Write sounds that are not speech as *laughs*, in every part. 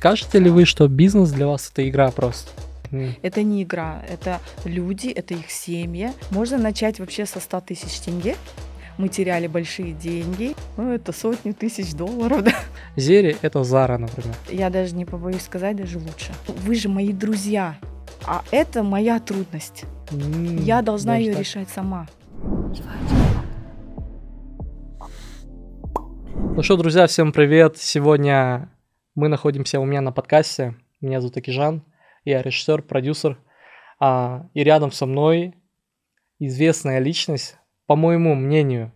Скажете ли вы, что бизнес для вас это игра просто? Это не игра, это люди, это их семьи. Можно начать вообще со 100 тысяч тенге. Мы теряли большие деньги, ну это сотни тысяч долларов, *laughs* да. Зери – это Зара, например. Я даже не побоюсь сказать, даже лучше. Вы же мои друзья, а это моя трудность. Mm, Я должна ее так. решать сама. Ну что, друзья, всем привет! Сегодня мы находимся у меня на подкасте. Меня зовут Акижан. Я режиссер, продюсер. А, и рядом со мной известная личность, по моему мнению,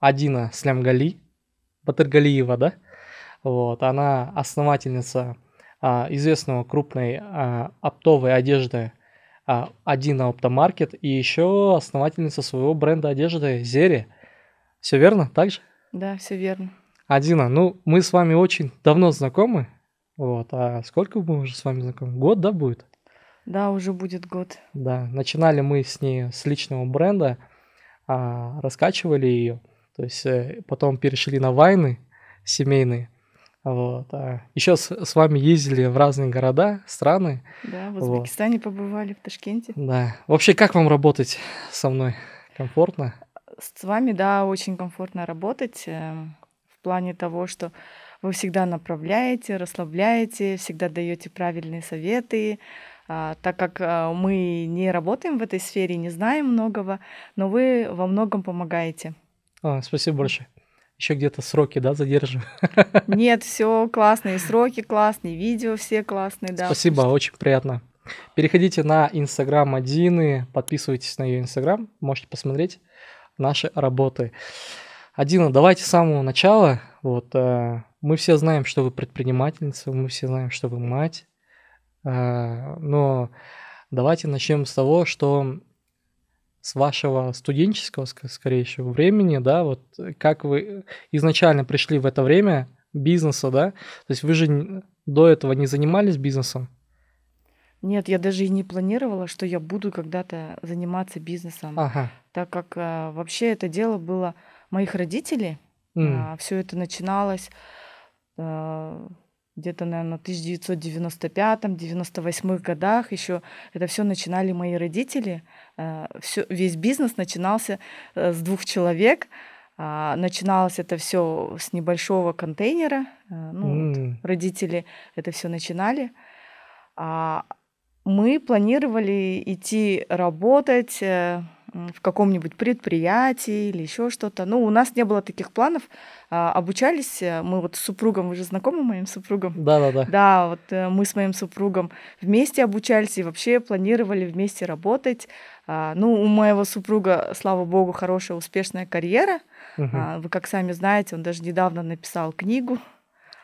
Адина Слямгали, Батыргалиева, да? Вот, она основательница а, известного крупной а, оптовой одежды а, Адина Оптомаркет и еще основательница своего бренда одежды Зери. Все верно, так же? Да, все верно. Адина, ну, мы с вами очень давно знакомы. Вот, а сколько мы уже с вами знакомы? Год, да, будет? Да, уже будет год. Да, начинали мы с ней с личного бренда, а, раскачивали ее. То есть э, потом перешли на вайны семейные. Вот. А еще с, с вами ездили в разные города, страны. Да, в Узбекистане вот. побывали, в Ташкенте. Да. Вообще, как вам работать со мной? Комфортно? С вами, да, очень комфортно работать. Эм, плане того, что вы всегда направляете, расслабляете, всегда даете правильные советы, а, так как а, мы не работаем в этой сфере, не знаем многого, но вы во многом помогаете. А, спасибо большое. Еще где-то сроки, да, задержим? *laughs* Нет, все классные сроки, классные видео, все классные, да. Спасибо, что... очень приятно. Переходите на Инстаграм Адины, подписывайтесь на ее Инстаграм, можете посмотреть наши работы. Адина, давайте с самого начала. Вот, э, мы все знаем, что вы предпринимательница, мы все знаем, что вы мать. Э, но давайте начнем с того, что с вашего студенческого, скорее всего, времени, да, вот как вы изначально пришли в это время бизнеса, да, то есть вы же до этого не занимались бизнесом? Нет, я даже и не планировала, что я буду когда-то заниматься бизнесом, ага. так как а, вообще это дело было моих родителей. Mm. А, все это начиналось а, где-то, наверное, 1995-98 годах еще это все начинали мои родители. А, э, все, весь бизнес начинался э, с двух человек. А, начиналось это все с небольшого контейнера. Ну, mm. вот, родители это все начинали а, мы планировали идти работать в каком-нибудь предприятии или еще что-то. Ну, у нас не было таких планов. А, обучались э, мы вот с супругом, вы же знакомы моим супругом? Да, да, да. Да, вот э, мы с моим супругом вместе обучались и вообще планировали вместе работать. А, ну, у моего супруга, слава богу, хорошая успешная карьера. Угу. вы как сами знаете, он даже недавно написал книгу.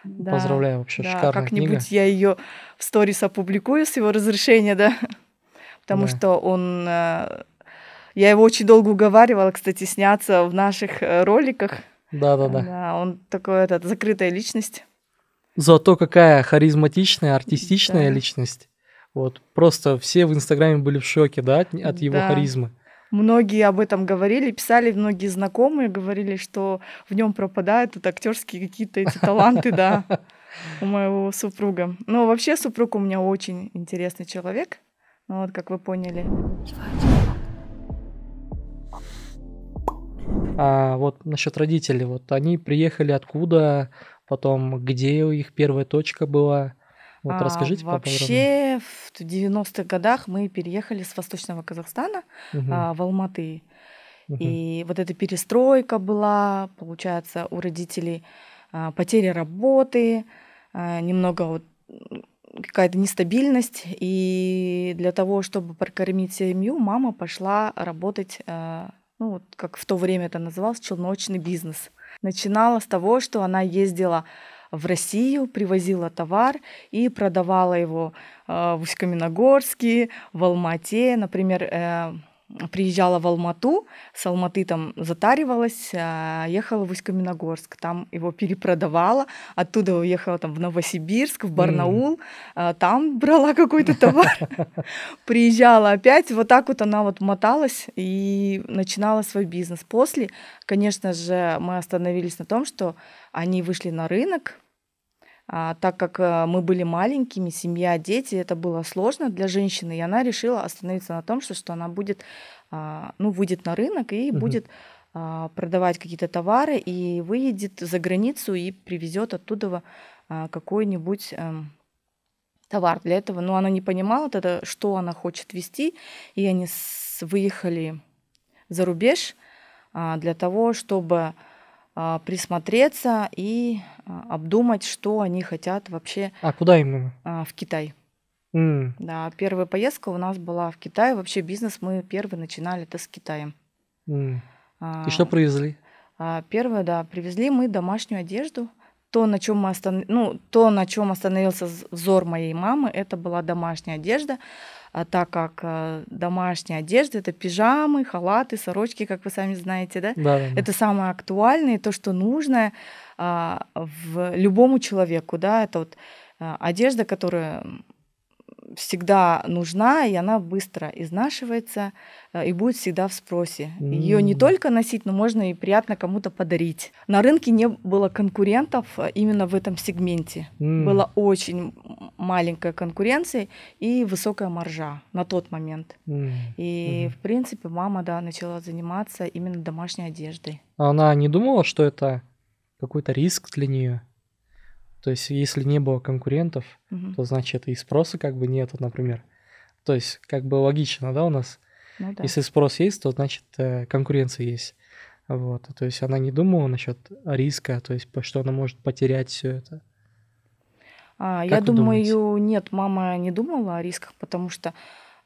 Да, Поздравляю, вообще да, шикарная как-нибудь книга. я ее в сторис опубликую с его разрешения, да потому да. что он э, я его очень долго уговаривала, кстати, сняться в наших э, роликах. Да, да, да. да он такой этот, закрытая личность. Зато какая харизматичная, артистичная да. личность. Вот просто все в Инстаграме были в шоке, да, от, от его да. харизмы. Многие об этом говорили, писали многие знакомые, говорили, что в нем пропадают вот актерские какие-то эти таланты, да, у моего супруга. Но вообще супруг у меня очень интересный человек, ну вот как вы поняли. А вот насчет родителей, вот они приехали откуда, потом где у них первая точка была? Вот а, расскажите Вообще в 90-х годах мы переехали с Восточного Казахстана угу. а, в Алматы. Угу. И вот эта перестройка была, получается, у родителей а, потеря работы, а, немного вот какая-то нестабильность. И для того, чтобы прокормить семью, мама пошла работать а, ну вот как в то время это называлось, челночный бизнес. Начинала с того, что она ездила в Россию, привозила товар и продавала его э, в Усть-Каменогорске, в Алмате. Например, э, приезжала в Алмату, с Алматы там затаривалась, а, ехала в Усть-Каменогорск, там его перепродавала, оттуда уехала там в Новосибирск, в Барнаул, mm. там брала какой-то товар, *laughs* приезжала опять, вот так вот она вот моталась и начинала свой бизнес. После, конечно же, мы остановились на том, что они вышли на рынок, а, так как э, мы были маленькими, семья, дети, это было сложно для женщины, и она решила остановиться на том, что, что она будет, а, ну, выйдет на рынок и угу. будет а, продавать какие-то товары и выедет за границу и привезет оттуда какой-нибудь эм, товар для этого. Но ну, она не понимала тогда, что она хочет вести, и они с... выехали за рубеж а, для того, чтобы а, присмотреться и а, обдумать, что они хотят вообще. А куда именно? А, в Китай. Mm. Да, первая поездка у нас была в Китай. Вообще бизнес мы первый начинали это с Китаем. Mm. А, и что привезли? А, первое, да, привезли мы домашнюю одежду. То, на чем мы останов, ну, то, на чем остановился взор моей мамы, это была домашняя одежда. А так как э, домашняя одежда это пижамы, халаты, сорочки, как вы сами знаете, да? Да, Это самое актуальное, то, что нужно а, в любому человеку, да, это вот э, одежда, которая всегда нужна, и она быстро изнашивается э, и будет всегда в спросе. Mm. Ее не только носить, но можно и приятно кому-то подарить. На рынке не было конкурентов э, именно в этом сегменте. Mm. Была очень маленькая конкуренция и высокая маржа на тот момент. Mm. И, mm. в принципе, мама, да, начала заниматься именно домашней одеждой. А она не думала, что это какой-то риск для нее? То есть, если не было конкурентов, угу. то значит и спроса как бы нету, например. То есть, как бы логично, да, у нас. Ну, да. Если спрос есть, то значит э, конкуренция есть. Вот, то есть она не думала насчет риска, то есть что она может потерять все это. А, я думаю, думаете? нет, мама не думала о рисках, потому что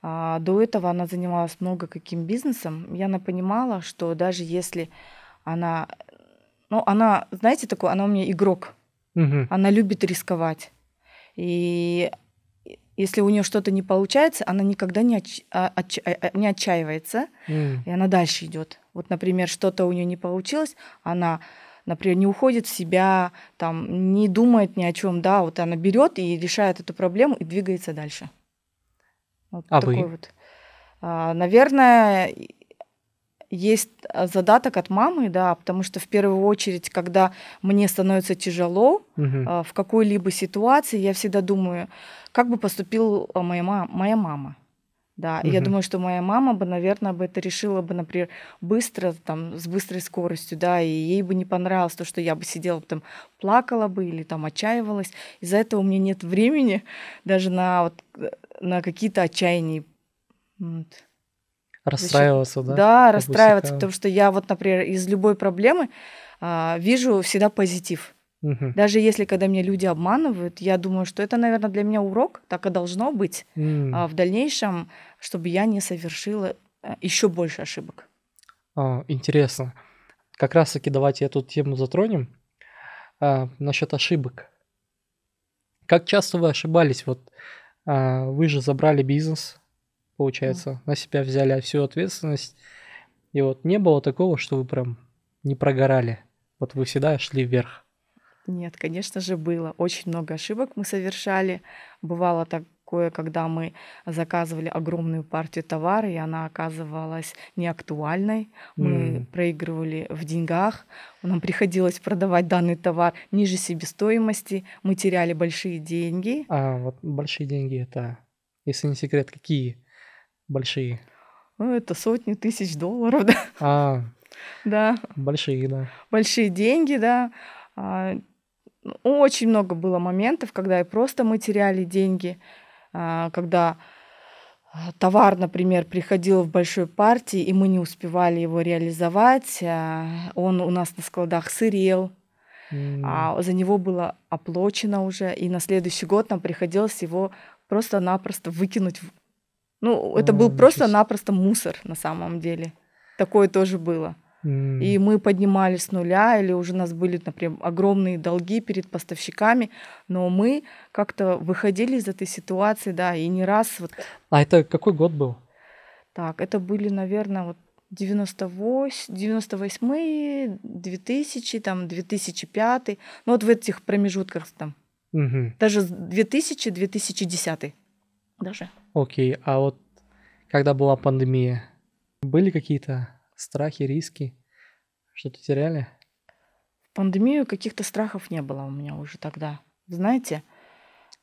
а, до этого она занималась много каким бизнесом. И она понимала, что даже если она, ну, она, знаете, такой, она у меня игрок. Угу. Она любит рисковать. И если у нее что-то не получается, она никогда не, отч... А, отч... А, а, не отчаивается, mm. и она дальше идет. Вот, например, что-то у нее не получилось, она, например, не уходит в себя, там, не думает ни о чем, да, вот она берет и решает эту проблему и двигается дальше. Вот а такой вы? вот. А, наверное, есть а, задаток от мамы, да, потому что в первую очередь, когда мне становится тяжело угу. в какой-либо ситуации, я всегда думаю, как бы поступила моя, мама, моя мама. Да, угу. я думаю, что моя мама бы, наверное, бы это решила бы, например, быстро, там, с быстрой скоростью, да, и ей бы не понравилось то, что я бы сидела там, плакала бы или там отчаивалась. Из-за этого у меня нет времени *laughs* даже на, вот, э, на какие-то отчаяния. Вот. Расстраиваться, да? Да, расстраиваться, потому что я вот, например, из любой проблемы а, вижу всегда позитив. Угу. Даже если когда меня люди обманывают, я думаю, что это, наверное, для меня урок, так и должно быть mm. а, в дальнейшем, чтобы я не совершила э, еще больше ошибок. А, интересно. Как раз-таки давайте эту тему затронем а, насчет ошибок. Как часто вы ошибались? Вот а, вы же забрали бизнес, получается. Mm. На себя взяли всю ответственность. И вот не было такого, что вы прям не прогорали. Вот вы всегда шли вверх. Нет, конечно же, было. Очень много ошибок мы совершали. Бывало такое, когда мы заказывали огромную партию товара, и она оказывалась неактуальной. Мы mm. проигрывали в деньгах. Нам приходилось продавать данный товар ниже себестоимости. Мы теряли большие деньги. А вот большие деньги это, если не секрет, какие? Большие. Ну, это сотни тысяч долларов, *laughs* да. А, да. Большие, да. Большие деньги, да. А, ну, очень много было моментов, когда и просто мы теряли деньги, а, когда а, товар, например, приходил в большой партии, и мы не успевали его реализовать, он у нас на складах сырел, mm. за него было оплачено уже, и на следующий год нам приходилось его просто-напросто выкинуть ну, это был просто-напросто мусор на самом деле. Такое тоже было. И мы поднимали с нуля, или уже у нас были, например, огромные долги перед поставщиками, но мы как-то выходили из этой ситуации, да, и не раз вот... А это какой год был? Так, это были, наверное, вот 98, 98 2000, там, 2005, ну вот в этих промежутках там. Угу. Даже 2000-2010 даже. Окей, а вот когда была пандемия, были какие-то страхи, риски? Что-то теряли? В пандемию каких-то страхов не было у меня уже тогда. Знаете?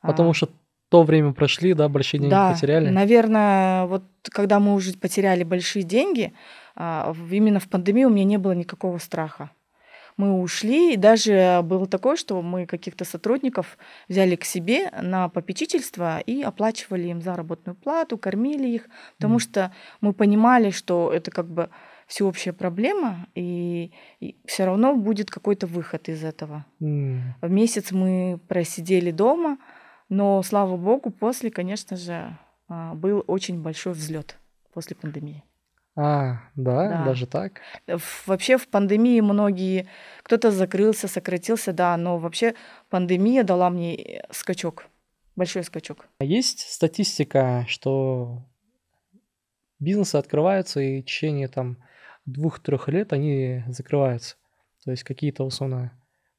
А Потому а... что то время прошли, да, большие деньги да, потеряли? наверное, вот когда мы уже потеряли большие деньги, а, именно в пандемии у меня не было никакого страха мы ушли. И даже э, было такое, что мы каких-то сотрудников взяли к себе на попечительство и оплачивали им заработную плату, кормили их, потому mm. что мы понимали, что это как бы всеобщая проблема, и, и все равно будет какой-то выход из этого. Mm. месяц мы просидели дома, но слава богу, после, конечно же, а, был очень большой взлет после пандемии. А, да, да, даже так. Э, вообще в пандемии многие, кто-то закрылся, сократился, да, но вообще пандемия дала мне э, скачок, большой скачок. А есть статистика, что бизнесы открываются и в течение там двух-трех лет они закрываются. То есть какие-то условно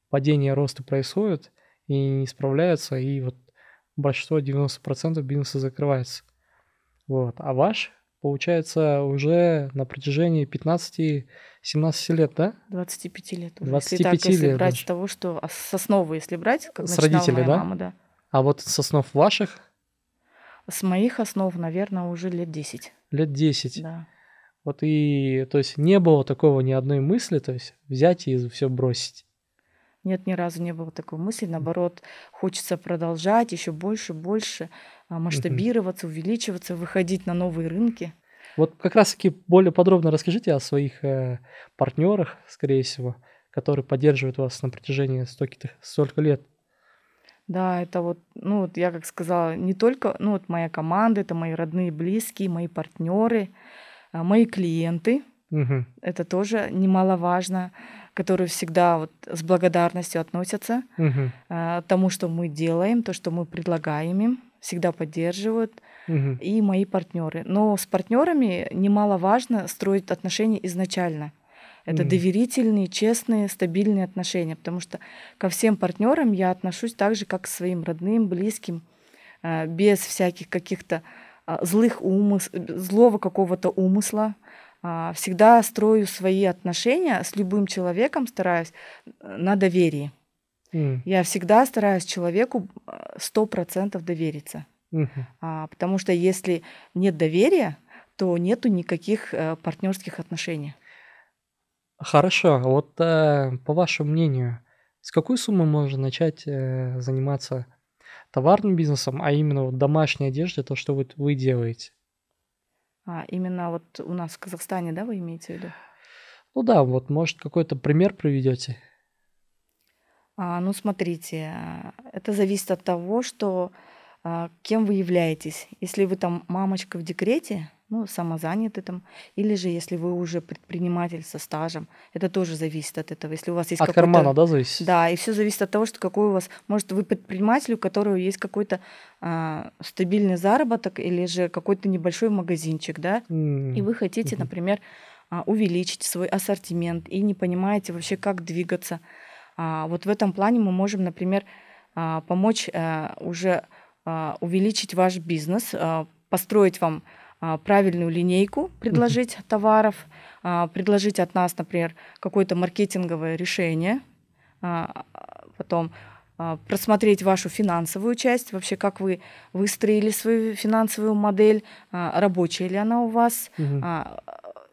падения роста происходят и не справляются, и вот большинство 90% бизнеса закрывается. Вот. А ваш получается, уже на протяжении 15-17 лет, да? 25 лет. Уже. 25 если так, лет если брать даже. того, что а, сосновые, если брать, как с родителей, моя да? мама, да. А вот соснов ваших? С моих основ, наверное, уже лет 10. Лет 10. Да. Вот и, то есть, не было такого ни одной мысли, то есть, взять и все бросить. Нет, ни разу не было такой мысли. Наоборот, хочется продолжать еще больше, больше. А, масштабироваться, увеличиваться, выходить на новые рынки. Вот как раз-таки более подробно расскажите о своих э, партнерах, скорее всего, которые поддерживают вас на протяжении столько, столько лет. Да, это вот, ну вот я как сказала, не только, ну вот моя команда, это мои родные, близкие, мои партнеры, а, мои клиенты. Угу. Это тоже немаловажно, которые всегда вот с благодарностью относятся угу. к а, тому, что мы делаем, то, что мы предлагаем им всегда поддерживают, угу. и мои партнеры. Но с партнерами немаловажно строить отношения изначально. Это mm. доверительные, честные, стабильные отношения, потому что ко всем партнерам я отношусь так же, как к своим родным, близким, э, без всяких каких-то а, злых умыс, злого какого-то умысла. А, всегда строю свои отношения с любым человеком, стараюсь э, на доверии. Я всегда стараюсь человеку э, сто процентов довериться. А, потому что если нет доверия, то нету никаких э, партнерских отношений. Хорошо. Вот э, по вашему мнению, с какой суммы можно начать э, заниматься товарным бизнесом, а именно вот домашней одежде, то, что вот вы делаете? А, именно вот у нас в Казахстане, да, вы имеете в виду? Ну да, вот, может, какой-то пример приведете? А, ну, смотрите, это зависит от того, что а, кем вы являетесь. Если вы там мамочка в декрете, ну, самозаняты там, или же если вы уже предприниматель со стажем, это тоже зависит от этого. Если у вас есть от кармана, да, зависит. Да, и все зависит от того, что какой у вас, может, вы предприниматель, у которого есть какой-то а, стабильный заработок или же какой-то небольшой магазинчик, да, mm-hmm. и вы хотите, например, а, увеличить свой ассортимент и не понимаете вообще, как двигаться. А, вот в этом плане мы можем, например, а, помочь э, уже а, увеличить ваш бизнес, построить вам правильную линейку, предложить товаров, предложить от нас, например, какое-то маркетинговое решение, потом просмотреть вашу финансовую часть, вообще как вы выстроили свою финансовую модель, рабочая ли она у вас, угу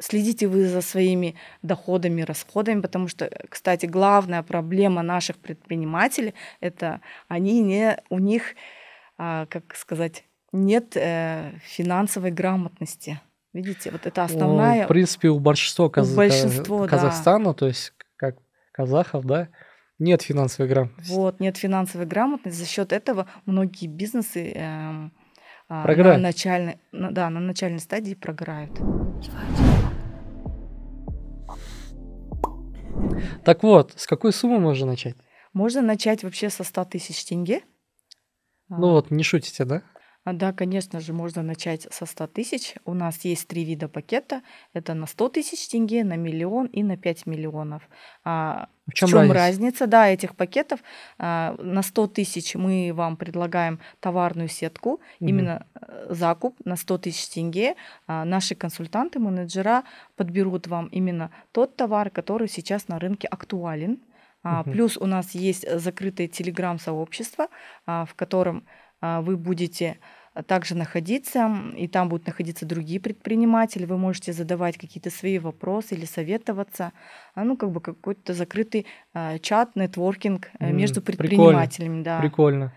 следите вы за своими доходами, расходами, потому что, кстати, главная проблема наших предпринимателей – это они не, у них, а, как сказать, нет э, финансовой грамотности. Видите, вот это основная. в принципе, у большинства, каз... у большинства Казахстана, да. то есть как казахов, да, нет финансовой грамотности. Вот, нет финансовой грамотности. За счет этого многие бизнесы эм, э, на, начальной, на, да, на начальной стадии прогорают. Кивают. Так вот, с какой суммы можно начать? Можно начать вообще со 100 тысяч тенге. Ну а. вот, не шутите, да? А, да, конечно же, можно начать со 100 тысяч. У нас есть три вида пакета. Это на 100 тысяч тенге, на миллион и на 5 миллионов. А, в чем, в чем разница? разница, да, этих пакетов? А, на 100 тысяч мы вам предлагаем товарную сетку, угу. именно э, закуп на 100 тысяч тенге. А, наши консультанты, менеджера подберут вам именно тот товар, который сейчас на рынке актуален. А, угу. Плюс у нас есть закрытое телеграм-сообщество, а, в котором а, вы будете а, также находиться, и там будут находиться другие предприниматели, вы можете задавать какие-то свои вопросы или советоваться, а, ну, как бы какой-то закрытый чат, нетворкинг э, между предпринимателями. Прикольно. Да. Прикольно.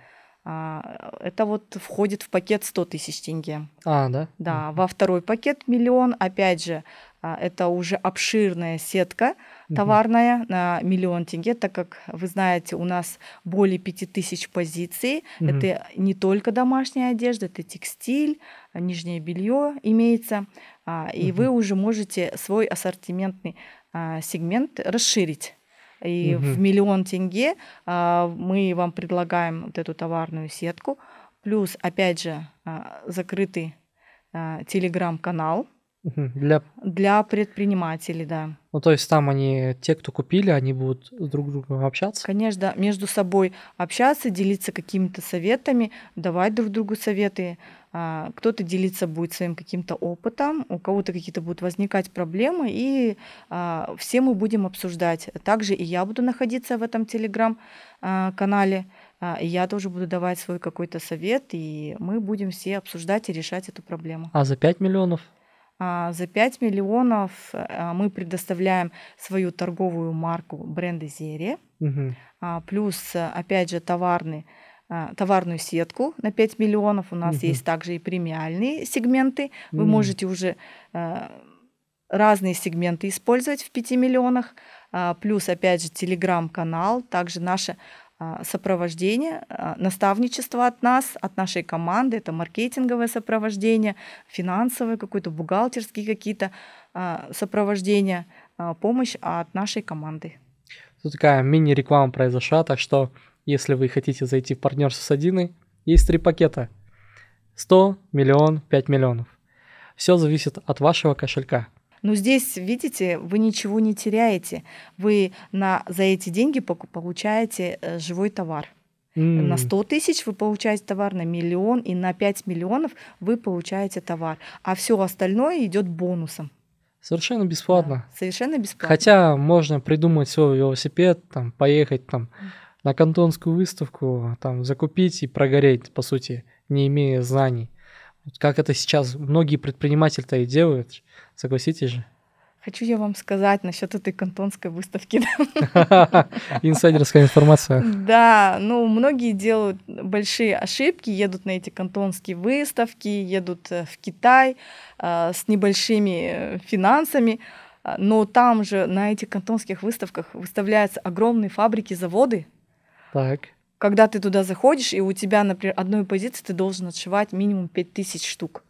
Это вот входит в пакет 100 тысяч тенге. А, да? Да, во второй пакет миллион. Опять же, это уже обширная сетка, товарная угу. на миллион тенге, так как вы знаете, у нас более пяти тысяч позиций. Угу. Это не только домашняя одежда, это текстиль, нижнее белье имеется. А, и угу. вы уже можете свой ассортиментный а, сегмент расширить. И угу. в миллион тенге а, мы вам предлагаем вот эту товарную сетку. Плюс, опять же, закрытый телеграм-канал для... Для предпринимателей, да. Ну, то есть там они, те, кто купили, они будут друг с другом общаться? Конечно, да, между собой общаться, делиться какими-то советами, давать друг другу советы. А, кто-то делиться будет своим каким-то опытом, у кого-то какие-то будут возникать проблемы, и а, все мы будем обсуждать. Также и я буду находиться в этом телеграм-канале, а, и я тоже буду давать свой какой-то совет, и мы будем все обсуждать и решать эту проблему. А за 5 миллионов? А, за 5 миллионов а, мы предоставляем свою торговую марку бренда Зере угу. плюс, опять же, товарный товарную сетку на 5 миллионов. У нас угу. есть также и премиальные сегменты. Вы угу. можете уже разные сегменты использовать в 5 миллионах. Плюс, опять же, телеграм-канал, также наша а, сопровождение, а, наставничество от нас, от нашей команды, это маркетинговое сопровождение, финансовое какое-то, бухгалтерские какие-то а, сопровождения, помощь от нашей команды. Тут такая мини-реклама произошла, так что если вы хотите зайти в партнерство с Одиной, есть три пакета. 100, миллион, 5 миллионов. Все зависит от вашего кошелька – но здесь, видите, вы ничего не теряете. Вы на, за эти деньги получаете э, живой товар. Mm. На 100 тысяч вы получаете товар, на миллион и на 5 миллионов вы получаете товар. А все остальное идет бонусом. Совершенно бесплатно. Да, совершенно бесплатно. Хотя можно придумать свой велосипед, там, поехать там, на кантонскую выставку, там, закупить и прогореть, по сути, не имея знаний. Как это сейчас многие предприниматели-то и делают, согласитесь же. Хочу я вам сказать насчет этой кантонской выставки. *laughs* Инсайдерская информация. Да, ну многие делают большие ошибки, едут на эти кантонские выставки, едут э, в Китай э, с небольшими э, финансами, а, но там же на этих кантонских выставках выставляются огромные фабрики, заводы. Так когда ты туда заходишь, и у тебя, например, одной позиции ты должен отшивать минимум 5000 штук.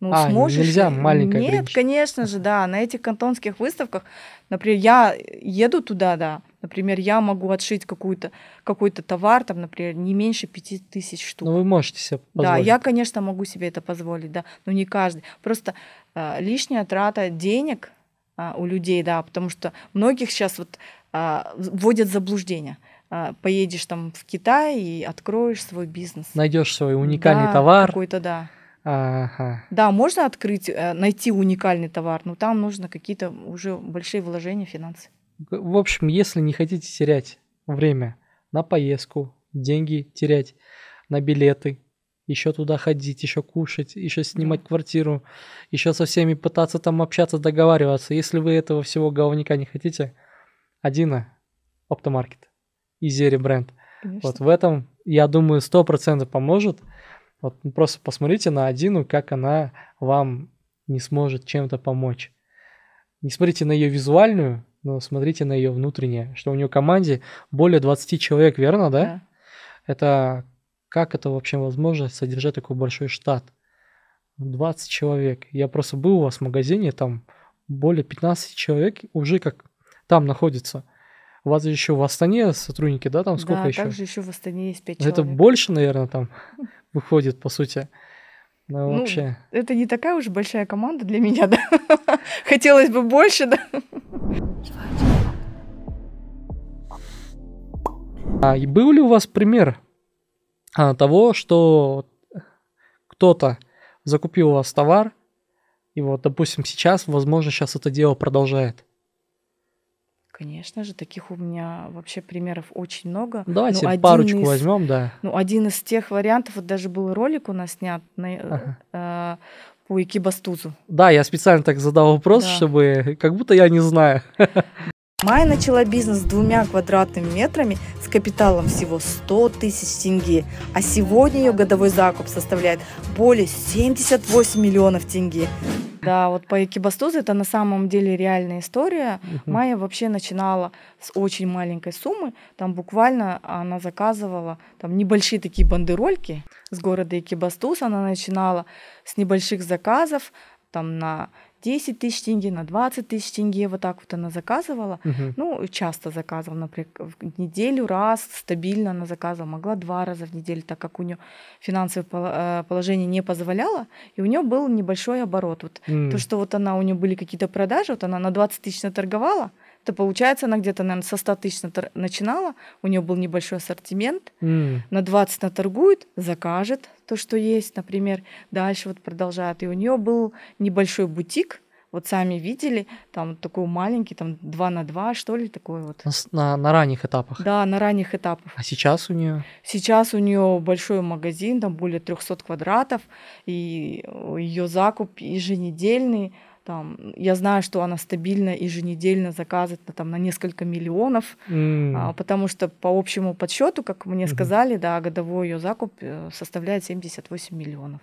Ну, а, ну, сможешь. Нельзя маленькая. Нет, ограничить. конечно же, да. На этих кантонских выставках, например, я еду туда, да. Например, я могу отшить какую-то, какой-то товар, там, например, не меньше пяти тысяч штук. Ну, вы можете себе позволить. Да, я, конечно, могу себе это позволить, да. Но не каждый. Просто э, лишняя трата денег э, у людей, да, потому что многих сейчас вот э, вводят в заблуждение – а, поедешь там в Китай и откроешь свой бизнес. Найдешь свой уникальный да, товар. Какой-то, да. Ага. Да, можно открыть, э, найти уникальный товар, но там нужно какие-то уже большие вложения, финансы. В общем, если не хотите терять время на поездку, деньги терять на билеты, еще туда ходить, еще кушать, еще снимать да. квартиру, еще со всеми пытаться там общаться, договариваться. Если вы этого всего говника не хотите, один оптомаркет и Зери бренд. Конечно. Вот в этом, я думаю, 100% поможет. Вот ну, просто посмотрите на Адину, как она вам не сможет чем-то помочь. Не смотрите на ее визуальную, но смотрите на ее внутреннее, что у нее в команде более 20 человек, верно, да? да. Это как это вообще возможно содержать такой большой штат? 20 человек. Я просто был у вас в магазине, там более 15 человек уже как там находится. У вас еще в Астане сотрудники, да, там сколько да, еще? Да, также еще в Астане есть 5 человек. Это больше, наверное, там *laughs* выходит, по сути. Ну, ну, вообще. Это не такая уж большая команда для меня, *laughs* да? Хотелось бы больше, да? А и был ли у вас пример а, того, что кто-то закупил у вас товар, и вот, допустим, сейчас, возможно, сейчас это дело продолжает? Конечно же, таких у меня вообще примеров очень много. Ну, Давайте ну, парочку из, возьмем, да. Ну, один из тех вариантов, вот даже был ролик у нас снят на, э, ага. э, по Икибастузу. Да, я специально так задал вопрос, да. чтобы как будто я не знаю. *laughs* Майя начала бизнес с двумя квадратными метрами с капиталом всего 100 тысяч тенге, а сегодня ее годовой закуп составляет более 78 миллионов тенге. Да, вот по экибастузу это на самом деле реальная история. Угу. Майя вообще начинала с очень маленькой суммы. Там буквально она заказывала там небольшие такие бандерольки с города Экибастуз. Она начинала с небольших заказов там на 10 тысяч тенге, на 20 тысяч тенге. Вот так вот она заказывала. Угу. Ну, часто заказывала, например, в неделю раз стабильно она заказывала. Могла два раза в неделю, так как у нее финансовое э, положение не позволяло. И у нее был небольшой оборот. Вот mm. То, что вот она, у нее были какие-то продажи, вот она на 20 тысяч наторговала, то получается она где-то, наверное, со 100 тысяч начинала, у нее был небольшой ассортимент, mm. на 20 наторгует, закажет то, что есть, например, дальше вот продолжает. И у нее был небольшой бутик, вот сами видели, там такой маленький, там 2 на 2, что ли, такой вот. На, на ранних этапах. Да, на ранних этапах. А сейчас у нее? Сейчас у нее большой магазин, там более 300 квадратов, и ее закуп еженедельный, там, я знаю, что она стабильно еженедельно заказывает на там, на несколько миллионов, mm. а, потому что по общему подсчету, как мне mm-hmm. сказали, да, годовой ее закуп э, составляет 78 миллионов.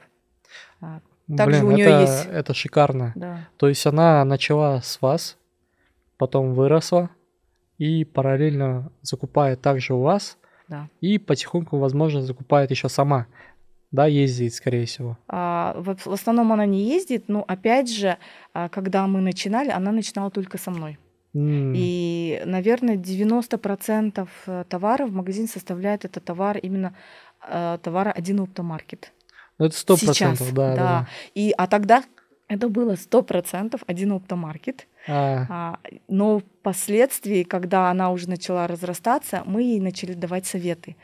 А, также Блин, у нее это, есть. Это шикарно. Да. То есть она начала с вас, потом выросла и параллельно закупает также у вас. Да. И потихоньку, возможно, закупает еще сама. Да, ездит, скорее всего. А, в, в основном она не ездит, но опять же, а, когда мы начинали, она начинала только со мной. Mm. И, наверное, 90% э, товара в магазин составляет это товар именно э, товара один оптомаркет. Ну, это 100%, Сейчас, да, да. да. И, а тогда это было 100% один оптомаркет. А. А, но впоследствии, когда она уже начала разрастаться, мы ей начали давать советы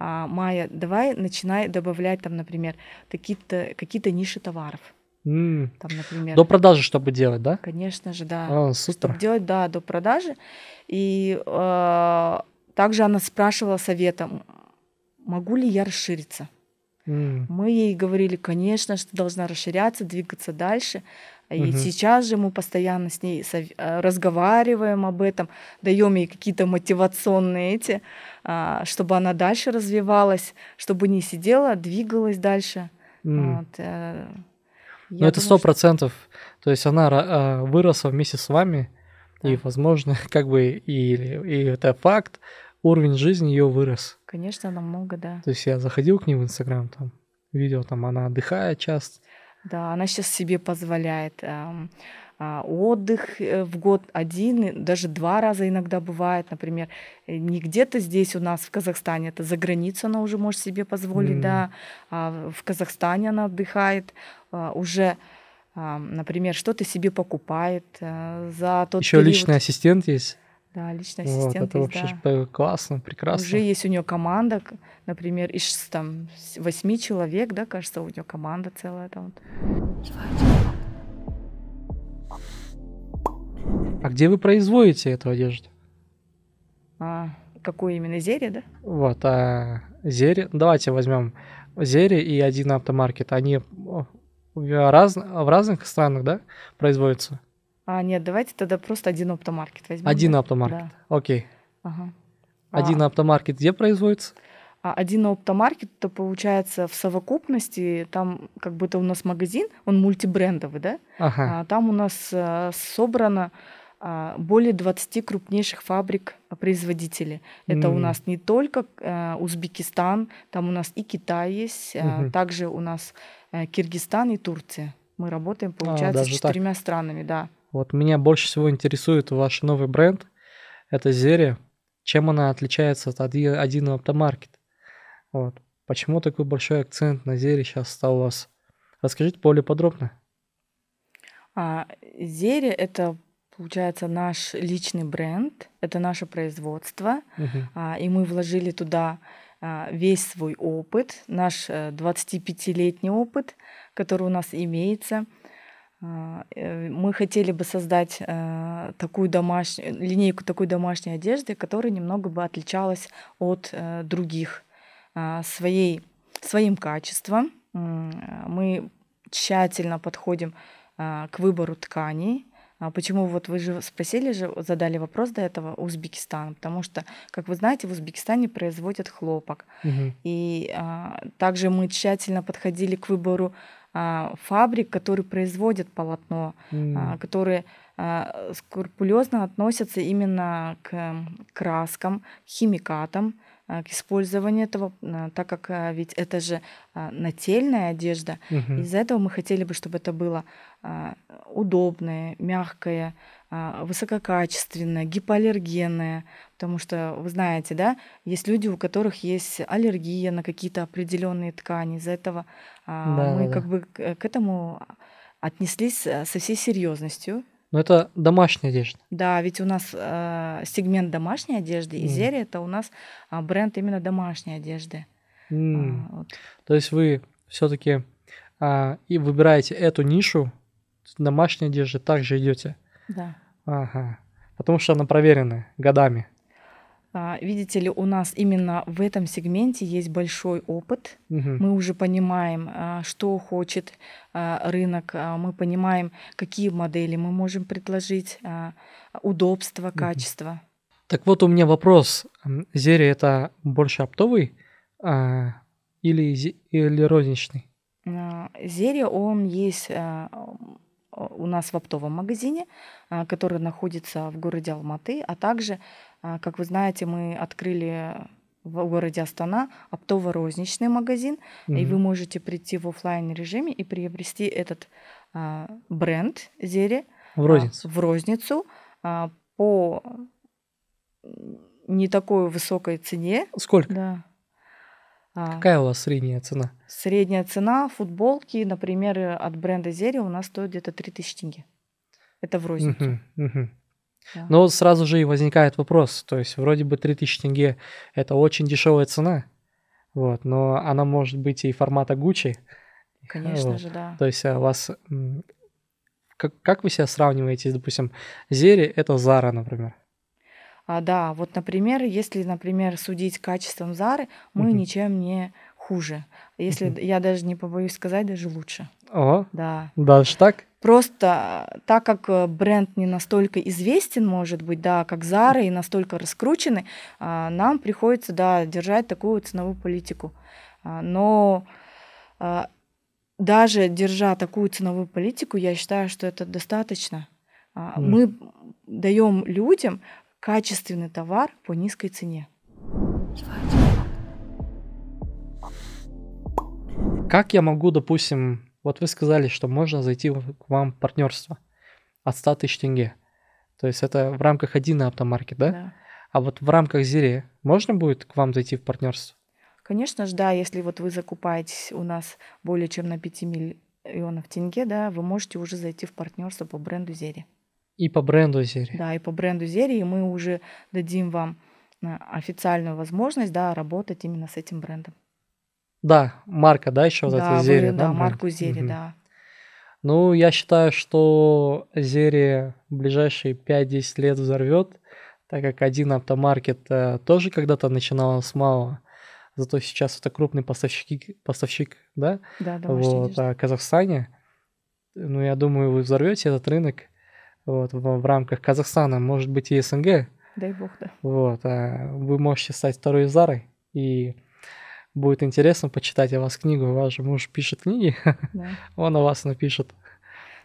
а, Майя, давай начинай добавлять там, например, какие-то какие -то ниши товаров. Mm. Там, например, до продажи, чтобы делать, да? Конечно же, да. А, супер. Чтобы делать, да, до продажи. И э, также она спрашивала совета, могу ли я расшириться. Mm. Мы ей говорили, конечно, что должна расширяться, двигаться дальше. И угу. сейчас же мы постоянно с ней э, разговариваем об этом, даем ей какие-то мотивационные эти, а, чтобы она дальше развивалась, чтобы не сидела, а двигалась дальше. Mm. Вот. Э, Но ну, это сто процентов. Что... То есть она а, выросла вместе с вами, да. и, возможно, *laughs* как бы и, и это факт, уровень жизни ее вырос. Конечно, намного, да. То есть я заходил к ней в Инстаграм, там видел, там она отдыхает часто, да, она сейчас себе позволяет эм, а, отдых э, в год один, даже два раза иногда бывает, например, э, не где-то здесь у нас в Казахстане, это за границу она уже может себе позволить, mm. да, а в Казахстане она отдыхает а, уже например, что-то себе покупает э, за тот Еще период. личный ассистент есть? Да, личный ассистент. Вот, это вообще да. классно, прекрасно. Уже есть у нее команда, например, из там, восьми человек, да, кажется, у нее команда целая там. А где вы производите эту одежду? А, какую именно зере, да? Вот, а зере, давайте возьмем зере и один автомаркет. Они э, в, раз... в разных странах, да, производятся? А, нет, давайте тогда просто один оптомаркет возьмем. Один оптомаркет, да. окей. Ага. А один а, оптомаркет где производится? А, один оптомаркет, то получается в совокупности, там как бы это у нас магазин, он мультибрендовый, да? Ага. А, там у нас а, собрано а, более 20 крупнейших фабрик производителей. Это mm. у нас не только а, Узбекистан, там у нас и Китай есть, mm-hmm. а, также у нас а, Киргизстан и Турция. Мы работаем, а, получается, а, с четырьмя так. странами, да. Вот меня больше всего интересует ваш новый бренд, это Зерия. Чем она отличается от один автомаркет? Вот. Почему такой большой акцент на Зере сейчас стал у вас? Расскажите более подробно. А, Зере это получается наш личный бренд, это наше производство, uh-huh. а, и мы вложили туда а, весь свой опыт, наш 25-летний э, опыт, который у нас имеется. А, э, мы хотели бы создать э, такую домашнюю э, линейку такой домашней одежды, которая немного бы отличалась от других а, своей, своим качеством. А, мы тщательно подходим к выбору тканей. Почему вот вы же спросили же, задали вопрос до этого Узбекистан, потому что, как вы знаете, в Узбекистане производят хлопок. Угу. И а, также мы тщательно подходили к выбору а, фабрик, которые производят полотно, mm. которые а, скрупулезно относятся именно к краскам, химикатам, к использованию этого, так как ведь это же нательная одежда. Угу. Из-за этого мы хотели бы, чтобы это было удобное, мягкое, а, высококачественная гипоаллергенная, потому что вы знаете, да, есть люди, у которых есть аллергия на какие-то определенные ткани, из-за этого а, да, мы да. как бы к этому отнеслись э, со всей серьезностью. Но это домашняя одежда. Да, ведь у нас э, сегмент домашней одежды, и mm. Зерри это у нас а, бренд именно домашней одежды. Mm. А, вот. То есть вы все-таки а, и выбираете эту нишу домашней одежды, также идете. Да. Ага. Потому что она проверена годами. А, видите ли, у нас именно в этом сегменте есть большой опыт. Угу. Мы уже понимаем, а, что хочет а, рынок, мы понимаем, какие модели мы можем предложить, удобство, качество. Угу. Так вот у меня вопрос. Зери это больше оптовый или, или розничный? Зери, он есть Э, у нас в оптовом магазине, э, который находится в городе Алматы, а также, э, как вы знаете, мы открыли в городе Астана оптово-розничный магазин, угу. и вы можете прийти в офлайн режиме и приобрести этот бренд зере в розницу, в розницу по не такой высокой цене. Сколько? Да. А. Какая у вас средняя цена? Средняя цена футболки, например, от бренда Зери у нас стоит где-то 3000 тенге. Это в рознице. Угу, угу. Да. Но ну, сразу же и возникает вопрос, то есть вроде бы 3000 тенге – это очень дешевая цена, вот, но она может быть и формата Гуччи. Конечно вот. же, да. То есть а, у вас как, как вы себя сравниваете, допустим, Зери – это Зара, например? А, да, вот, например, если, например, судить качеством Зары, мы угу. ничем не хуже. Если угу. я даже не побоюсь сказать, даже лучше. О, да. Даже так? Просто э, так как э, бренд не настолько известен, может быть, да, как Зара, и настолько раскручены, а, нам приходится, да, держать такую ценовую политику. А, но а, даже держа такую ценовую политику, я считаю, что это достаточно. Mm. Мы даем людям качественный товар по низкой цене. Как я могу, допустим, вот вы сказали, что можно зайти к вам в партнерство от 100 тысяч тенге. То есть это в рамках 1 автомаркет, да? да? А вот в рамках Зире можно будет к вам зайти в партнерство? Конечно же, да, если вот вы закупаетесь у нас более чем на 5 миллионов тенге, да, вы можете уже зайти в партнерство по бренду Зере. И по бренду Зери Да, и по бренду Зери и мы уже дадим вам э, официальную возможность да, работать именно с этим брендом. Да, марка, да, еще вот да, это зерри, вы, да? Да, марку Зери угу. да. Ну, я считаю, что Зери в ближайшие 5-10 лет взорвет, так как один автомаркет э, тоже когда-то начинал с малого, зато сейчас это крупный поставщик, поставщик да? Да, да вот, а, Казахстане. Ну, я думаю, вы взорвете этот рынок, вот, в, в рамках Казахстана, может быть, и СНГ. Дай бог, да. Вот, а вы можете стать второй Зарой, и будет интересно почитать о вас книгу. Ваш муж пишет книги, да. *laughs* он о вас напишет.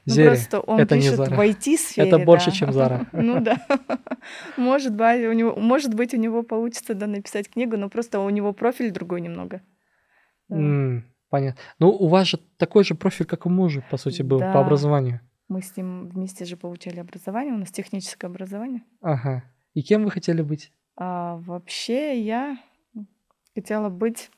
Ну, Зере. просто он это пишет не Зара. в IT-сфере. Это больше, да. чем Зара. *laughs* Ну да. *laughs* Может быть, у него, может быть, у него получится да, написать книгу, но просто у него профиль другой немного. Понятно. Ну, у вас же такой же профиль, как у мужа, по сути, был да. по образованию. Мы с ним вместе же получали образование, у нас техническое образование. Ага. И кем вы хотели быть? А, вообще я хотела быть...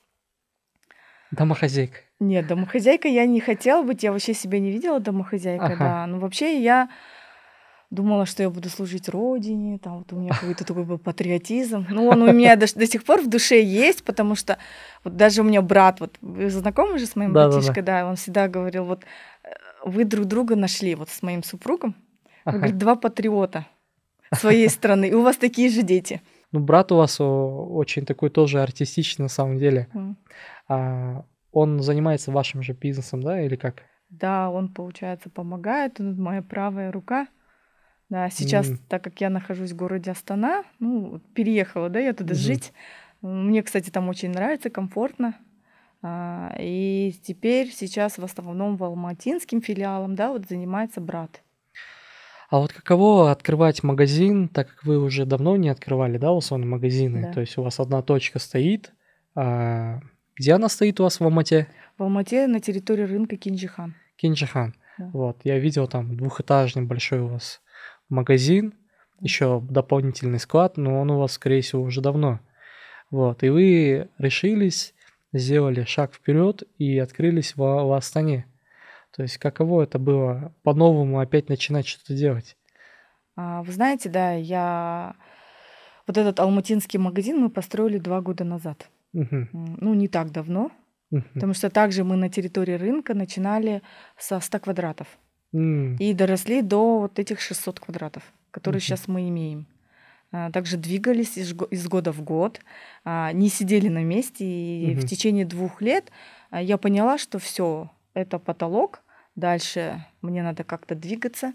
Домохозяйкой. Нет, домохозяйкой я не хотела быть, я вообще себя не видела домохозяйкой, ага. да. Ну, вообще я думала, что я буду служить родине, там вот у меня какой-то такой был патриотизм. Ну, он у меня до, до сих пор в душе есть, потому что вот даже у меня брат, вот знакомый же с моим да, братишкой, да, да. да, он всегда говорил, вот э, вы друг друга нашли вот с моим супругом. Вы, ага. говорит, два патриота своей страны, и у вас такие же дети. Ну, брат у вас очень такой тоже артистичный на самом деле. А, он занимается вашим же бизнесом, да, или как? Да, он, получается, помогает, он моя правая рука. Да, сейчас, mm. так как я нахожусь в городе Астана, ну, переехала, да, я туда mm-hmm. жить. Мне, кстати, там очень нравится, комфортно. А, и теперь сейчас в основном в алматинским филиалом, да, вот занимается брат. А вот каково открывать магазин, так как вы уже давно не открывали, да, условно, магазины? Да. То есть у вас одна точка стоит. А где она стоит у вас в Алмате? В Алмате на территории рынка Кинджихан. Кинджихан. Да. Вот, я видел там двухэтажный большой у вас магазин, еще дополнительный склад, но он у вас, скорее всего, уже давно. Вот, и вы решились сделали шаг вперед и открылись во, во Астане. То есть каково это было по-новому опять начинать что-то делать? А, вы знаете, да, я вот этот алматинский магазин мы построили два года назад. Угу. Ну, не так давно, угу. потому что также мы на территории рынка начинали со 100 квадратов. Mm. И доросли до вот этих 600 квадратов, которые mm-hmm. сейчас мы имеем. А, также двигались из года в год, а, не сидели на месте. И угу. в течение двух лет а, я поняла, что все, это потолок, дальше мне надо как-то двигаться.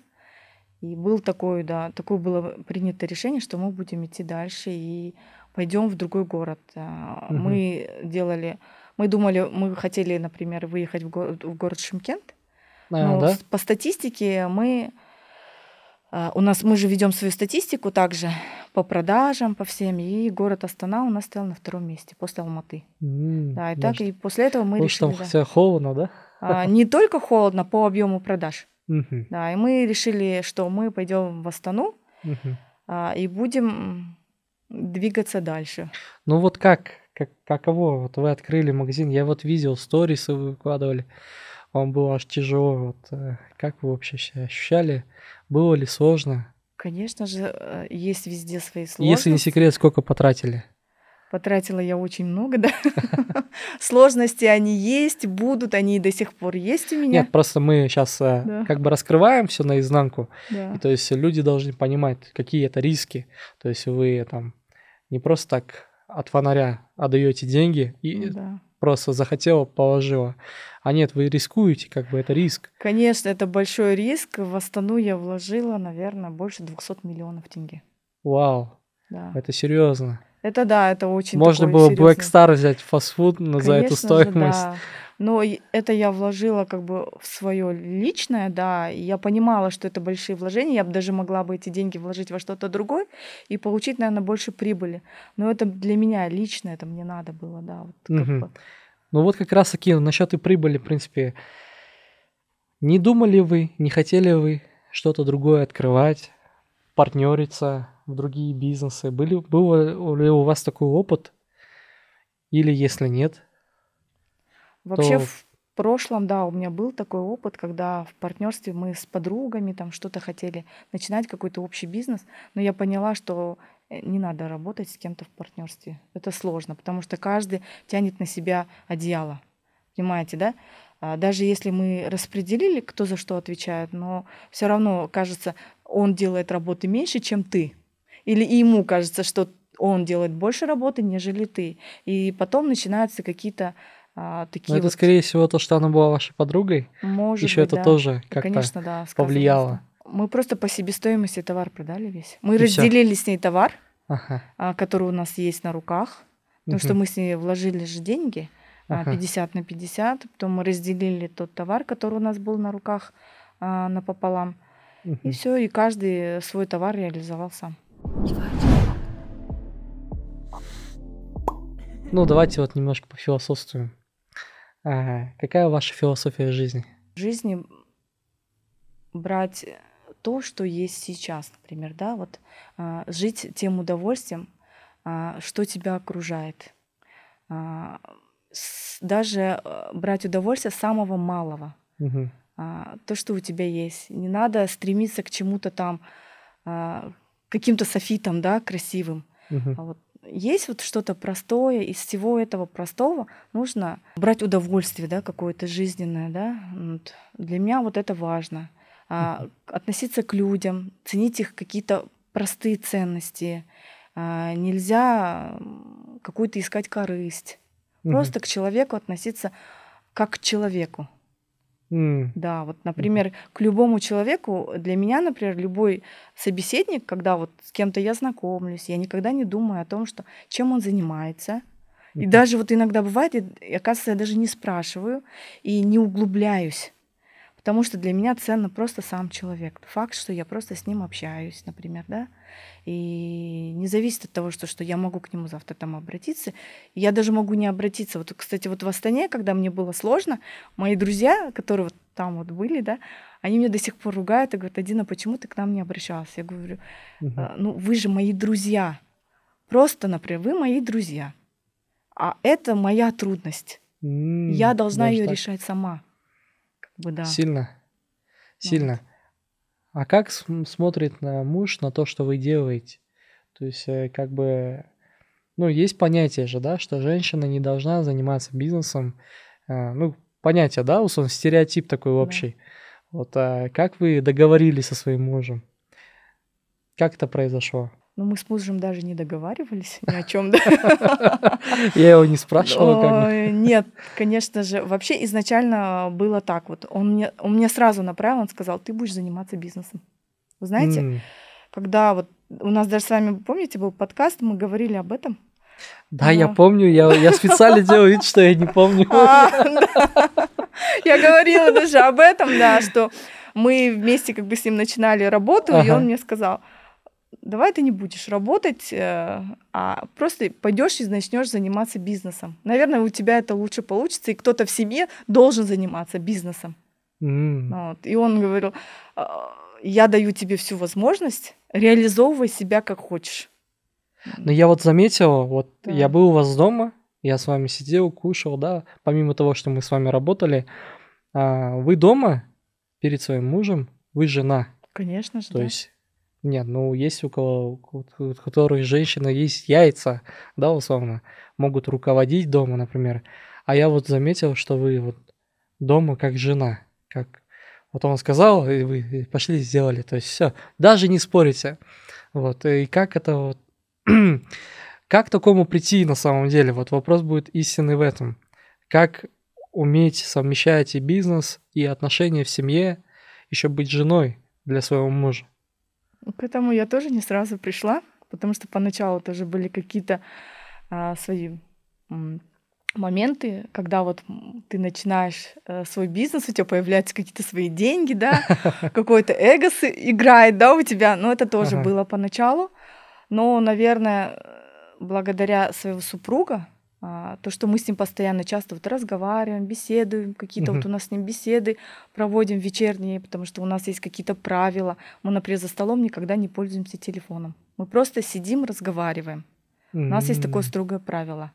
И был такой, да, такое было принято решение, что мы будем идти дальше и пойдем в другой город. Угу. Мы делали, мы думали, мы хотели, например, выехать в город, в город Шимкент. А, но да? по статистике мы у нас мы же ведем свою статистику также по продажам, по всем. И город Астана у нас стоял на втором месте после Алматы. Mm, да, и так и после этого мы ну, решили. Потому что там да, холодно, да? А, не только холодно по объему продаж. Mm-hmm. Да, и мы решили, что мы пойдем в Астану mm-hmm. а, и будем двигаться дальше. Ну вот как, как каково? Вот вы открыли магазин, я вот видел сторисы вы выкладывали, вам было аж тяжело. Вот э, как вы вообще себя ощущали? Было ли сложно? Конечно же, э, есть везде свои сложности. Если не секрет, сколько потратили? Потратила я очень много, да. *laughs* Сложности они есть, будут, они и до сих пор есть у меня. Нет, просто мы сейчас э, как бы раскрываем все наизнанку. то есть люди должны понимать, какие это риски. То есть вы там не просто так от фонаря отдаете деньги и ну просто захотела, положила. А нет, вы рискуете, как бы это риск. Конечно, это большой риск. В Астану я вложила, наверное, больше 200 миллионов тенге. Вау, да. это серьезно. Это да, это очень Можно было серьезный... Black Star взять фастфуд но за эту стоимость. Же, да. Но это я вложила как бы в свое личное, да, и я понимала, что это большие вложения, я бы даже могла бы эти деньги вложить во что-то другое и получить, наверное, больше прибыли. Но это для меня лично, это мне надо было, да. Вот как угу. Ну вот как раз-таки насчет и прибыли, в принципе, не думали вы, не хотели вы что-то другое открывать, партнериться в другие бизнесы? Были, был ли у вас такой опыт? Или если нет, Вообще, то... в прошлом, да, у меня был такой опыт, когда в партнерстве мы с подругами там что-то хотели начинать, какой-то общий бизнес, но я поняла, что э, не надо работать с кем-то в партнерстве. Это сложно, потому что каждый тянет на себя одеяло. Понимаете, да? А, даже если мы распределили, кто за что отвечает, но все равно кажется, он делает работы меньше, чем ты. Или ему кажется, что он делает больше работы, нежели ты. И потом начинаются какие-то а, такие Но это, вот... скорее всего, то, что она была вашей подругой. Может Еще быть, это да. тоже как-то Конечно, да, повлияло. Мы просто по себестоимости товар продали весь. Мы И разделили всё. с ней товар, ага. А, который у нас есть на руках, потому угу. что мы с ней вложили же деньги. А, ага. 50 на 50, потом мы разделили тот товар, который у нас был на руках а, напополам. Угу. И все, и каждый свой товар реализовал сам. Ну, давайте вот немножко пофилософствуем. Ага. Какая ваша философия жизни? В жизни брать то, что есть сейчас, например, да, вот а, жить тем удовольствием, а, что тебя окружает. А, даже брать удовольствие самого малого, угу. то, что у тебя есть. Не надо стремиться к чему-то там, каким-то софитам, да, красивым. Угу. А вот есть вот что-то простое, из всего этого простого нужно брать удовольствие, да, какое-то жизненное, да. Вот. Для меня вот это важно. А, относиться к людям, ценить их какие-то простые ценности. А, нельзя какую-то искать корысть. Просто угу. к человеку относиться как к человеку. Mm. Да, вот, например, mm. к любому человеку, для меня, например, любой собеседник, когда вот с кем-то я знакомлюсь, я никогда не думаю о том, что чем он занимается. Mm. И даже вот иногда бывает, и, оказывается, я даже не спрашиваю и не углубляюсь Потому что для меня ценно просто сам человек. Факт, что я просто с ним общаюсь, например, да. И не зависит от того, что, что я могу к нему завтра там обратиться. Я даже могу не обратиться. Вот, кстати, вот в Астане, когда мне было сложно, мои друзья, которые вот там вот были, да, они меня до сих пор ругают и говорят, Адина, почему ты к нам не обращалась? Я говорю, «Э, ну вы же мои друзья. Просто, например, вы мои друзья. А это моя трудность. Mm, я должна ее так. решать сама бы, да. Сильно? Ну Сильно. Да. А как смотрит на муж на то, что вы делаете? То есть, э, как бы, ну, есть понятие же, да, что женщина не должна заниматься бизнесом. Э, ну, понятие, да, он стереотип такой общий. Да. Вот а как вы договорились со своим мужем? Как это произошло? Ну, мы с мужем даже не договаривались ни о чем. *laughs* Я его не спрашивала. Нет, конечно же. Вообще изначально было так вот. Он мне, он мне сразу направил, он сказал, ты будешь заниматься бизнесом. Вы знаете, когда вот у нас даже с вами, помните, был подкаст, мы говорили об этом. Да, я помню, я, я *laughs* специально делал вид, что я не помню. А, да. Я говорила даже об этом, да, что мы вместе как бы с ним начинали работу, и он мне сказал – давай ты не будешь работать, э, а просто пойдешь и начнешь заниматься бизнесом. Наверное, у тебя это лучше получится, и кто-то в семье должен заниматься бизнесом. Mm. Вот. И он говорил, «А, я даю тебе всю возможность, реализовывай себя как хочешь. Но ну, я вот заметил, вот да. я был у вас дома, я с вами сидел, кушал, да, помимо того, что мы с вами работали, а, вы дома перед своим мужем, вы жена. Конечно же. То да. есть нет, ну есть у кого, у которых женщина есть яйца, да, условно, могут руководить дома, например. А я вот заметил, что вы вот дома как жена, как вот он сказал, и вы пошли сделали, то есть все, даже не спорите. Вот, и как это вот, *clears throat* как такому прийти на самом деле? Вот вопрос будет истинный в этом. Как уметь совмещать и бизнес, и отношения в семье, еще быть женой для своего мужа? К этому я тоже не сразу пришла, потому что поначалу тоже были какие-то а, свои моменты, когда вот ты начинаешь э, свой бизнес, у тебя появляются какие-то свои деньги, да, *laughs* какой-то эгос играет, да, у тебя, но это тоже ага. было поначалу, но, наверное, э, благодаря своего супруга а, то, что мы с ним постоянно часто вот разговариваем, беседуем, какие-то угу. вот у нас с ним беседы проводим вечерние, потому что у нас есть какие-то правила. Мы, например, за столом никогда не пользуемся телефоном. Мы просто сидим, разговариваем. У нас есть такое строгое правило.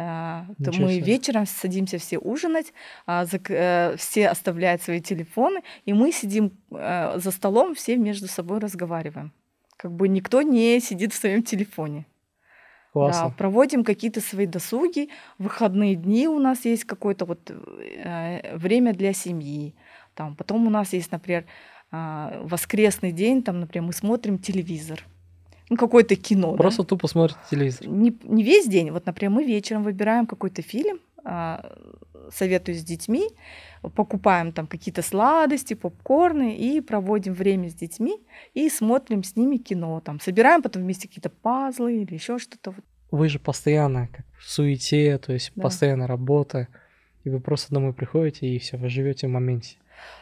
А, то мы вечером садимся все ужинать, а, э, все оставляют свои телефоны, и мы сидим э, за столом, все между собой разговариваем. Как бы никто не сидит в своем телефоне. Классно. Да, проводим какие-то свои досуги, выходные дни у нас есть какое-то вот э, время для семьи. Там. Потом у нас есть, например, э, воскресный день, там, например, мы смотрим телевизор. Ну, какое-то кино. Просто да? тупо смотрите телевизор. Не, не весь день. Вот, например, мы вечером выбираем какой-то фильм, а, советую с детьми, покупаем там какие-то сладости, попкорны и проводим время с детьми и смотрим с ними кино, там собираем потом вместе какие-то пазлы или еще что-то. Вы же постоянно как в суете, то есть да. постоянно работа, и вы просто домой приходите и все, вы живете в моменте.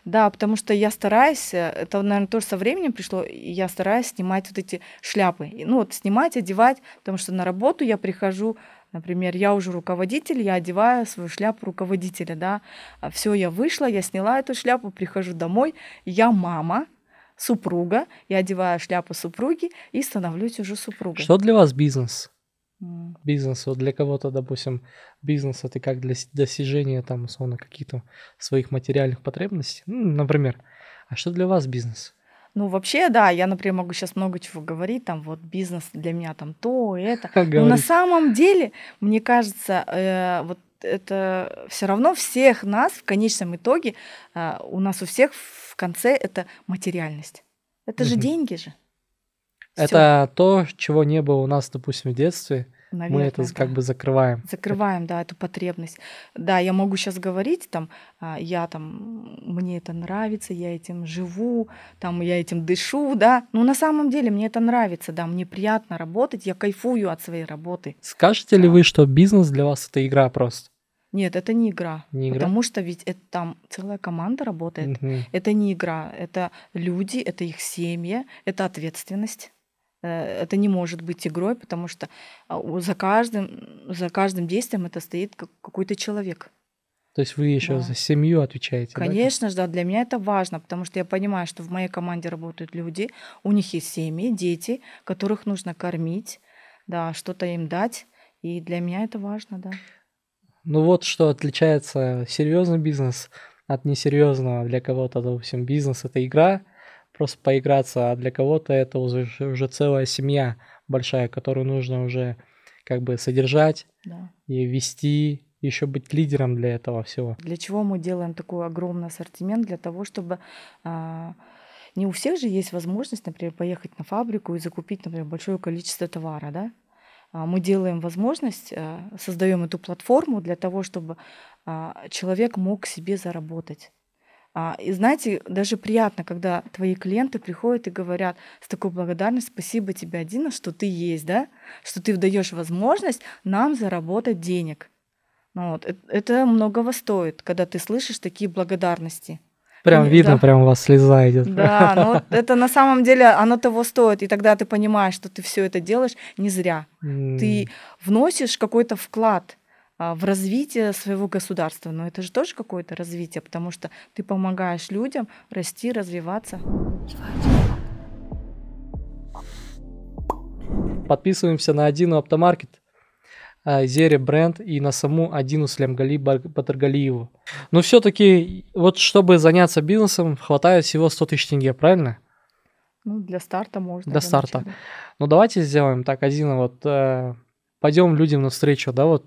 Да, потому что я стараюсь, э, это, наверное, тоже со временем пришло, я стараюсь снимать вот эти шляпы. Ну вот снимать, одевать, потому что на работу я прихожу Например, я уже руководитель, я одеваю свою шляпу руководителя, да. А, Все, я вышла, я сняла эту шляпу, прихожу домой, я мама, супруга, я одеваю шляпу супруги и становлюсь уже супругой. Что для вас бизнес? Mm. Бизнес, вот для кого-то, допустим, бизнес это как для достижения там, условно, каких-то своих материальных потребностей, ну, например. А что для вас бизнес? Ну, вообще, да, я, например, могу сейчас много чего говорить, там, вот, бизнес для меня там то, это. *laughs* Но на самом деле, мне кажется, э, вот это все равно всех нас в конечном итоге, э, у нас у всех в конце это материальность. Это же деньги же. Это то, чего не было у нас, допустим, в детстве. Наверное, мы это да. как бы закрываем. Закрываем, да, эту потребность. Да, я могу сейчас говорить, там, а, я там, мне это нравится, я этим живу, там, я этим дышу, да. Но на самом деле мне это нравится, да, мне приятно работать, я кайфую от своей работы. Скажете да. ли вы, что бизнес для вас это игра просто? Нет, это не игра. Не игра? Потому что ведь это там целая команда работает. Угу. Это не игра, это люди, это их семьи, это ответственность. Э, это не может быть игрой, потому что а, за каждым, за каждым действием это стоит какой-то человек. То есть вы еще да. за семью отвечаете? Конечно же, да? да, для меня это важно, потому что я понимаю, что в моей команде работают люди, у них есть семьи, дети, которых нужно кормить, да, что-то им дать, и для меня это важно, да. Ну вот что отличается серьезный бизнес от несерьезного для кого-то, допустим, бизнес это игра, просто поиграться, а для кого-то это уже, уже целая семья большая, которую нужно уже как бы содержать да. и вести, еще быть лидером для этого всего. Для чего мы делаем такой огромный ассортимент? Для того, чтобы а, не у всех же есть возможность, например, поехать на фабрику и закупить, например, большое количество товара, да? А, мы делаем возможность, а, создаем эту платформу для того, чтобы а, человек мог себе заработать. А, и знаете, даже приятно, когда твои клиенты приходят и говорят с такой благодарностью, спасибо тебе, Дина, что ты есть, да, что ты даешь возможность нам заработать денег. Ну вот. Это многого стоит, когда ты слышишь такие благодарности. Прям и, видно, да. прям у вас слеза идет. Да, но ну *laughs* это на самом деле оно того стоит. И тогда ты понимаешь, что ты все это делаешь не зря. Mm. Ты вносишь какой-то вклад а, в развитие своего государства. Но это же тоже какое-то развитие, потому что ты помогаешь людям расти, развиваться. Подписываемся на Адину Автомаркет, а, Зере Бренд и на саму Адину Слямгали Батаргалиеву. Но все-таки, вот чтобы заняться бизнесом, хватает всего 100 тысяч тенге, правильно? Ну, для старта можно. Для старта. Начать. Ну, давайте сделаем так, Адина, вот э, пойдем людям навстречу, да, вот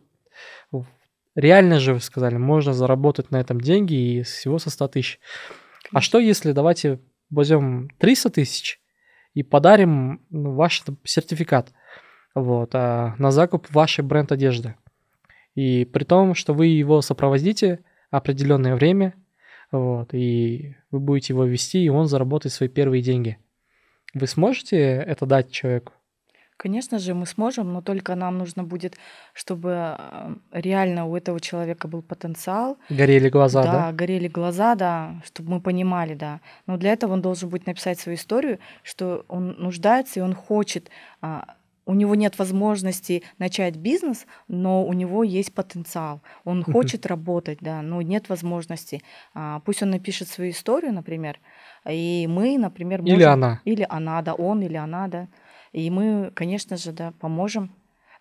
Реально же, вы сказали, можно заработать на этом деньги и всего со 100 тысяч. А что если давайте возьмем 300 тысяч и подарим ну, ваш сертификат вот, а, на закуп вашей бренд одежды? И при том, что вы его сопроводите определенное время, вот, и вы будете его вести, и он заработает свои первые деньги. Вы сможете это дать человеку? Конечно же, мы сможем, но только нам нужно будет, чтобы а, реально у этого человека был потенциал. Горели глаза, да? Да, горели глаза, да, чтобы мы понимали, да. Но для этого он должен будет написать свою историю, что он нуждается и он хочет. А, у него нет возможности начать бизнес, но у него есть потенциал. Он хочет работать, да, но нет возможности. А, пусть он напишет свою историю, например, и мы, например, можем... Или она. Или она, да, он или она, да. И мы, конечно же, да, поможем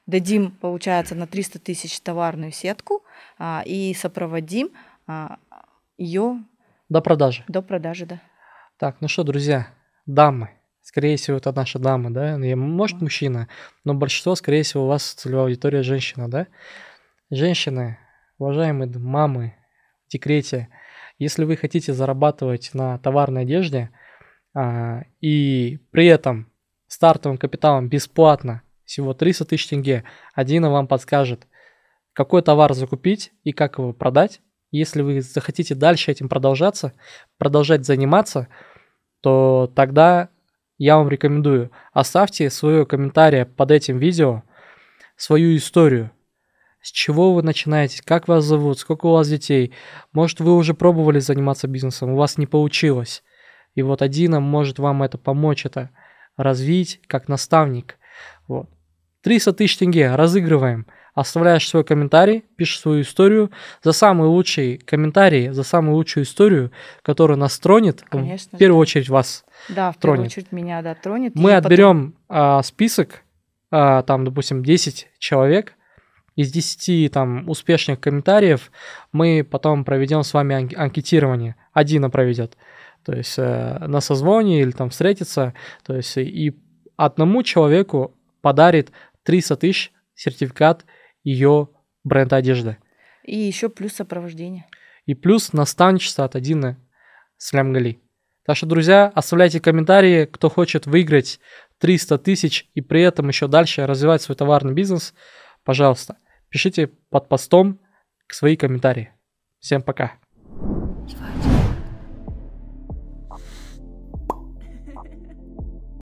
дадим, получается, на 300 тысяч товарную сетку а, и сопроводим а, ее до продажи. До продажи, да. Так, ну что, друзья, дамы, скорее всего, это наши дамы, да, может мужчина, но большинство, скорее всего, у вас целевая аудитория женщина, да. Женщины, уважаемые мамы в декрете, если вы хотите зарабатывать на товарной одежде а, и при этом стартовым капиталом бесплатно, всего 300 тысяч тенге, Адина вам подскажет, какой товар закупить и как его продать. Если вы захотите дальше этим продолжаться, продолжать заниматься, то тогда я вам рекомендую, оставьте свое комментарий под этим видео, свою историю, с чего вы начинаете, как вас зовут, сколько у вас детей. Может, вы уже пробовали заниматься бизнесом, у вас не получилось. И вот Адина может вам это помочь, это развить как наставник. Вот. 300 тысяч тенге разыгрываем. Оставляешь свой комментарий, пишешь свою историю. За самый лучший комментарий, за самую лучшую историю, которая нас тронет, Конечно, в первую да. очередь вас Да, в тронет. первую очередь меня, да, тронет. Мы отберем потом... а, список, а, там, допустим, 10 человек, из 10 там успешных комментариев мы потом проведем с вами анкетирование. один проведет то есть э, на созвоне или там встретиться, то есть э, и одному человеку подарит 300 тысяч сертификат ее бренда одежды. И еще плюс сопровождение. И плюс наставничество от Адины Слямгали. Так что, друзья, оставляйте комментарии, кто хочет выиграть 300 тысяч и при этом еще дальше развивать свой товарный бизнес, пожалуйста, пишите под постом свои комментарии. Всем пока. Давайте.